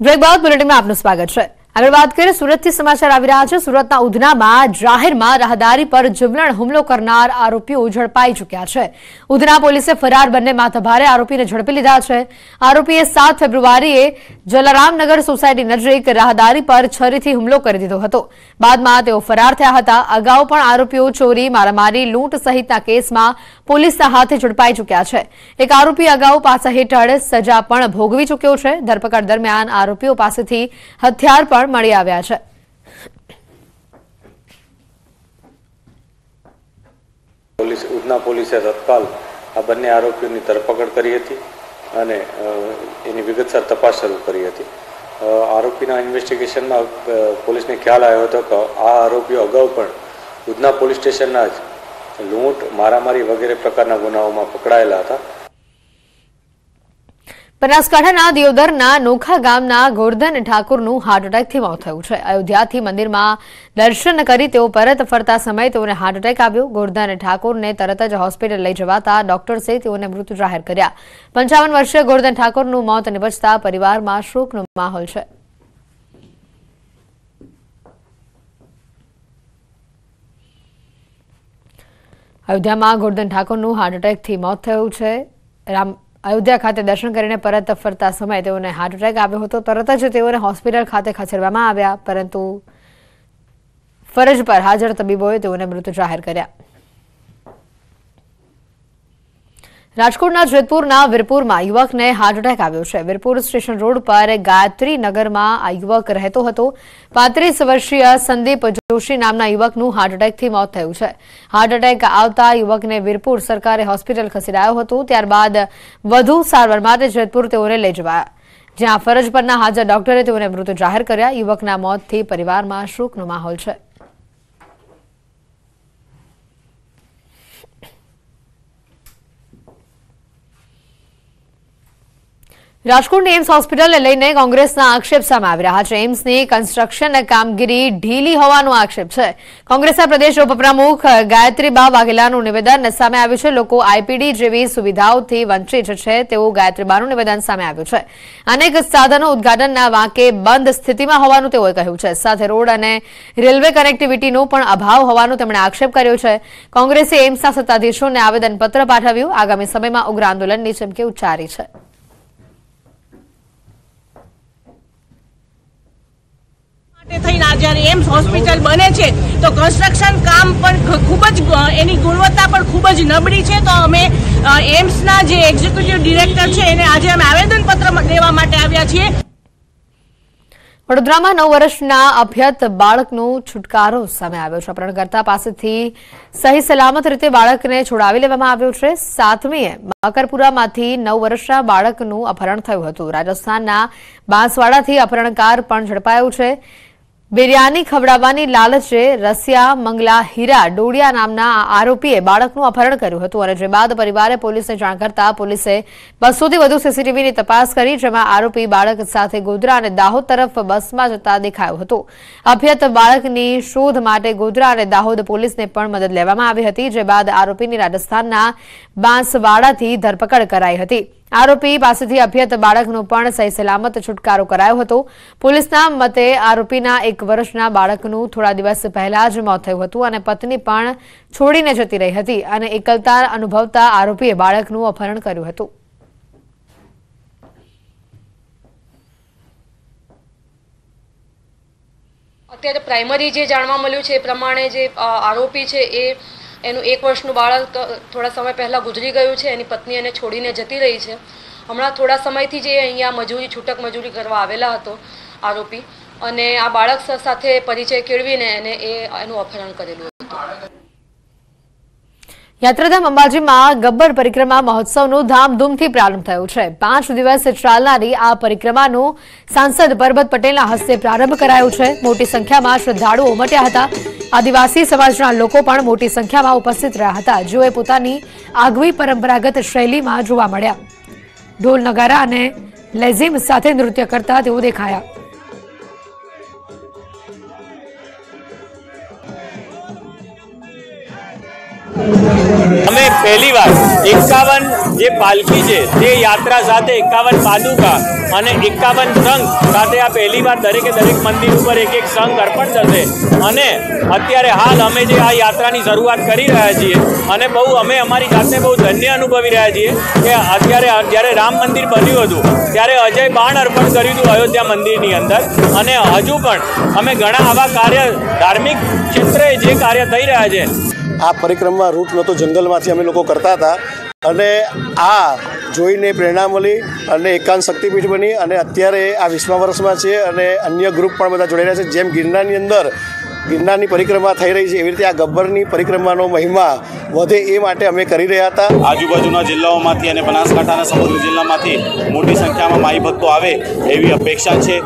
Break બાદ બુલેટિનમાં આપનું સ્વાગત છે આગળ વાત કરીએ સુરતથી સમાચાર આવી રહ્યા છે સુરતના ઉધનામાં જાહેરમાં રાહદારી પર જીવલણ હુમલો કરનાર આરોપીઓ ઝડપાઈ ચૂક્યા છે ઉધના પોલીસે ફરાર બંને માથાભારે આરોપીને ઝડપી લીધા છે આરોપીએ સાત ફેબ્રુઆરીએ જલારામનગર સોસાયટી નજીક રાહદારી પર છરીથી હુમલો કરી દીધો હતો બાદમાં તેઓ ફરાર થયા હતા અગાઉ પણ આરોપીઓ ચોરી મારામારી લૂંટ સહિતના કેસમાં પોલીસના હાથે ઝડપાઈ ચૂક્યા છે એક આરોપી અગાઉ પાસા હેઠળ સજા પણ ભોગવી ચૂક્યો છે ધરપકડ દરમિયાન આરોપીઓ પાસેથી હથિયાર પણ મળી આવ્યા છે પોલીસ ઉધના પોલીસે તત્કાલ આ બંને આરોપીઓની ધરપકડ કરી હતી અને એની વિગતસર તપાસ શરૂ કરી હતી આરોપીના ઇન્વેસ્ટિગેશનમાં પોલીસને ખ્યાલ આવ્યો હતો કે આ આરોપીઓ અગાઉ પણ ઉધના પોલીસ સ્ટેશનના જ લૂંટ મારામારી વગેરે પ્રકારના ગુનાઓમાં પકડાયેલા હતા બનાસકાંઠાના દેવદરના નોખા ગામના ગોરધન ઠાકુરનું હાર્ટ મોત થયું છે અયોધ્યાથી મંદિરમાં દર્શન કરી તેઓ પરત ફરતા સમયે તેઓને હાર્ટ એટેક આવ્યો ગોરધન ઠાકુરને તરત જ હોસ્પિટલ લઈ જવાતા ડોક્ટર્સે તેઓને મૃત જાહેર કર્યા પંચાવન વર્ષીય ગોરધન ઠાકુરનું મોત નિપજતા પરિવારમાં શોકનો માહોલ છે અયોધ્યામાં ગોરધન ઠાકોરનું હાર્ટ એટેકથી મોત થયું છે રામ અયોધ્યા ખાતે દર્શન કરીને પરત ફરતા સમયે તેઓને હાર્ટ એટેક આવ્યો હતો તરત જ તેઓને હોસ્પિટલ ખાતે ખસેડવામાં આવ્યા પરંતુ ફરજ પર હાજર તબીબોએ તેઓને મૃત જાહેર કર્યા રાજકોટના જેતપુરના વીરપુરમાં યુવકને હાર્ટ એટેક આવ્યો છે વીરપુર સ્ટેશન રોડ પર ગાયત્રી નગરમાં આ યુવક રહેતો હતો પાંત્રીસ વર્ષીય સંદીપ જોશી નામના યુવકનું હાર્ટ એટેકથી મોત થયું છે હાર્ટ એટેક આવતા યુવકને વીરપુર સરકારે હોસ્પિટલ ખસેડાયો હતો ત્યારબાદ વધુ સારવાર માટે જેતપુર તેઓને લઈ જવાયા જ્યાં ફરજ પરના હાજર ડોક્ટરે તેઓને મૃત જાહેર કર્યા યુવકના મોતથી પરિવારમાં શોકનો માહોલ છે રાજકોટની એમ્સ હોસ્પિટલને લઈને કોંગ્રેસના આક્ષેપ સામે આવી રહ્યા છે એમ્સની કન્સ્ટ્રક્શન કામગીરી ઢીલી હોવાનો આક્ષેપ છે કોંગ્રેસના પ્રદેશ ઉપપ્રમુખ ગાયત્રીબા વાઘેલાનું નિવેદન સામે આવ્યું છે લોકો આઈપીડી જેવી સુવિધાઓથી વંચિત છે તેવું ગાયત્રીબાનું નિવેદન સામે આવ્યું છે અનેક સાધનો ઉદઘાટનના વાંકે બંધ સ્થિતિમાં હોવાનું તેઓએ કહ્યું છે સાથે રોડ અને રેલવે કનેક્ટિવિટીનો પણ અભાવ હોવાનો તેમણે આક્ષેપ કર્યો છે કોંગ્રેસે એમ્સના સત્તાધીશોને આવેદનપત્ર પાઠવ્યું આગામી સમયમાં ઉગ્ર આંદોલનની ચમકી ઉચ્ચારી છે જ્યારે એમ્સ હોસ્પિટલ બને છે તો કન્સ્ટ્રક્શન કામ પણ ખૂબ જ એની ગુણવત્તા પણ ખૂબ જ નબળી છે તો અમે એમ્સના જે એક્ઝિક્યુટિવ ડિરેક્ટર છે એને આજે અમે આવેદનપત્ર દેવા માટે આવ્યા છીએ વડોદરામાં નવ વર્ષના અભ્યત બાળકનો છુટકારો સામે આવ્યો છે અપહરણકર્તા પાસેથી સહી સલામત રીતે બાળકને છોડાવી લેવામાં આવ્યો છે સાતમીએ મકરપુરામાંથી નવ વર્ષના બાળકનું અપહરણ થયું હતું રાજસ્થાનના બાંસવાડાથી અપહરણકાર પણ ઝડપાયો છે બિરયાની ખવડાવવાની લાલચે રસિયા મંગલા હીરા ડોડિયા નામના આરોપીએ બાળકનું અપહરણ કર્યું હતું અને જે બાદ પરિવારે પોલીસને જાણ કરતા પોલીસે બસોથી વધુ સીસીટીવીની તપાસ કરી જેમાં આરોપી બાળક સાથે ગોધરા અને દાહોદ તરફ બસમાં જતા દેખાયો હતો અભ્યત બાળકની શોધ માટે ગોધરા અને દાહોદ પોલીસને પણ મદદ લેવામાં આવી હતી જે બાદ આરોપીની રાજસ્થાનના બાંસવાડાથી ધરપકડ કરાઈ હતી આરોપી પાસેથી અભ્યત બાળકનો પણ સહી સલામત છુટકારો કરાયો હતો પોલીસના મતે આરોપીના એક વર્ષના બાળકનું થોડા દિવસ પહેલા જ મોત થયું હતું અને પત્ની પણ છોડીને જતી રહી હતી અને એકલતા અનુભવતા આરોપીએ બાળકનું અપહરણ કર્યું હતું અત્યારે પ્રાઇમરી જે જાણવા મળ્યું છે એ પ્રમાણે જે આરોપી છે એ એનું એક વર્ષનું બાળક થોડા સમય પહેલાં ગુજરી ગયું છે એની પત્ની એને છોડીને જતી રહી છે હમણાં થોડા સમયથી જે અહીંયા મજૂરી છૂટક મજૂરી કરવા આવેલા હતો આરોપી અને આ બાળક સાથે પરિચય કેળવીને એને એ એનું અપહરણ કરેલું હતું યાત્રાધામ અંબાજીમાં ગબ્બર પરિક્રમા મહોત્સવનો ધામધૂમથી પ્રારંભ થયો છે પાંચ દિવસ ચાલનારી આ પરિક્રમાનો સાંસદ પરબત પટેલના હસ્તે પ્રારંભ કરાયો છે મોટી સંખ્યામાં શ્રદ્ધાળુઓ ઉમટ્યા હતા આદિવાસી સમાજના લોકો પણ મોટી સંખ્યામાં ઉપસ્થિત રહ્યા હતા જેઓએ પોતાની આગવી પરંપરાગત શૈલીમાં જોવા મળ્યા ઢોલ નગારા અને લેઝીમ સાથે નૃત્ય કરતા તેઓ દેખાયા Thank you. અમે પહેલી વાર એકાવન જે પાલખી છે તે યાત્રા સાથે એકાવન પાદુકા અને એકાવન સંઘ સાથે આ પહેલી વાર દરેકે દરેક મંદિર ઉપર એક એક સંઘ અર્પણ થશે અને અત્યારે હાલ અમે જે આ યાત્રાની શરૂઆત કરી રહ્યા છીએ અને બહુ અમે અમારી જાતને બહુ ધન્ય અનુભવી રહ્યા છીએ કે અત્યારે જ્યારે રામ મંદિર બન્યું હતું ત્યારે અજય બાણ અર્પણ કર્યું હતું અયોધ્યા મંદિરની અંદર અને હજુ પણ અમે ઘણા આવા કાર્ય ધાર્મિક ક્ષેત્રે જે કાર્ય થઈ રહ્યા છે આ પરિક્રમા રૂટ નહોતો જંગલમાંથી અમે લોકો કરતા હતા અને આ જોઈને પ્રેરણા મળી અને એકાંત શક્તિપીઠ બની અને અત્યારે આ વીસમા વર્ષમાં છે અને અન્ય ગ્રુપ પણ બધા જોડાઈ રહ્યા છે જેમ ગિરનારની અંદર ગિરનારની પરિક્રમા થઈ રહી છે એવી રીતે આ ગબ્બરની પરિક્રમાનો મહિમા વધે એ માટે અમે કરી રહ્યા હતા આજુબાજુના જિલ્લાઓમાંથી અને બનાસકાંઠાના સમગ્ર જિલ્લામાંથી મોટી સંખ્યામાં માઈ ભક્તો આવે એવી અપેક્ષા છે